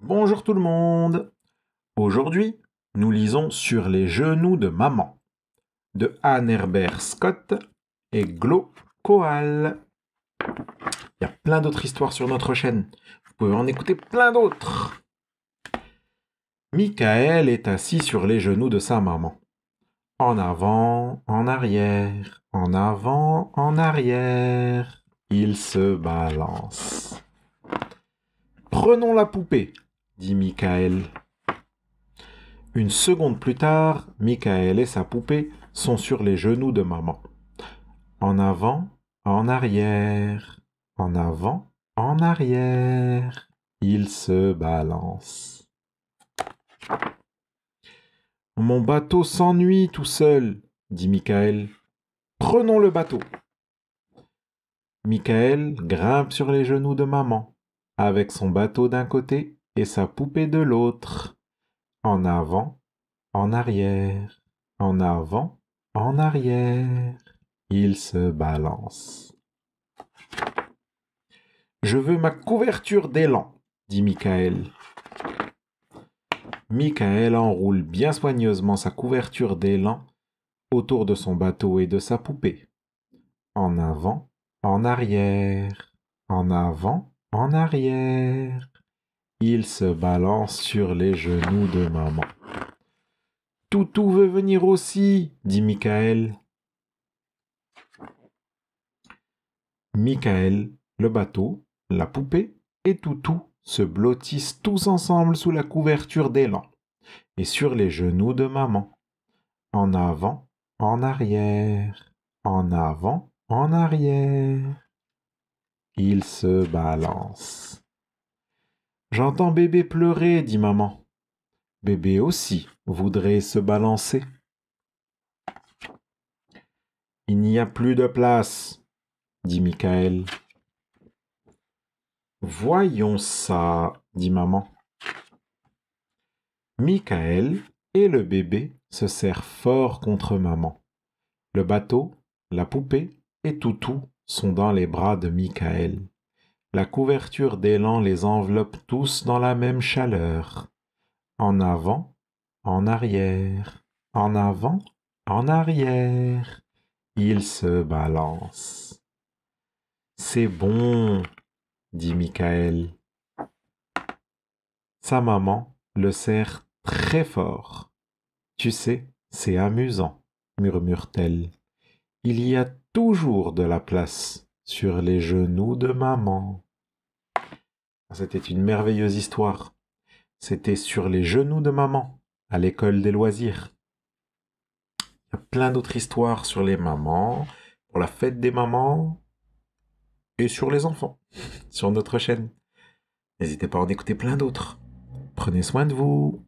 Bonjour tout le monde Aujourd'hui, nous lisons Sur les genoux de maman de Anne Herbert Scott et Glo Koal. Il y a plein d'autres histoires sur notre chaîne. Vous pouvez en écouter plein d'autres. Michael est assis sur les genoux de sa maman. En avant, en arrière, en avant, en arrière. Il se balance. Prenons la poupée, dit Michael. Une seconde plus tard, Michael et sa poupée sont sur les genoux de maman. En avant, en arrière, en avant, en arrière. Ils se balancent. Mon bateau s'ennuie tout seul, dit Michael. Prenons le bateau. Michael grimpe sur les genoux de maman, avec son bateau d'un côté et sa poupée de l'autre. En avant, en arrière, en avant, en arrière. Il se balance. Je veux ma couverture d'élan, dit Michael. Michael enroule bien soigneusement sa couverture d'élan autour de son bateau et de sa poupée. En avant, en arrière, en avant, en arrière. Il se balance sur les genoux de maman. Toutou veut venir aussi, dit Michael. Michael, le bateau, la poupée et Toutou se blottissent tous ensemble sous la couverture d'élan et sur les genoux de maman. En avant, en arrière, en avant, en arrière. Il se balance. J'entends bébé pleurer, dit maman. Bébé aussi voudrait se balancer. Il n'y a plus de place, dit Michael. Voyons ça, dit maman. Michael et le bébé se serrent fort contre maman. Le bateau, la poupée et Toutou sont dans les bras de Michael. La couverture d'élan les enveloppe tous dans la même chaleur. En avant, en arrière, en avant, en arrière. Ils se balancent. C'est bon, dit Michael. Sa maman le serre très fort. Tu sais, c'est amusant, murmure-t-elle. Il y a toujours de la place sur les genoux de maman. C'était une merveilleuse histoire. C'était sur les genoux de maman, à l'école des loisirs. Il y a plein d'autres histoires sur les mamans, pour la fête des mamans et sur les enfants, sur notre chaîne. N'hésitez pas à en écouter plein d'autres. Prenez soin de vous.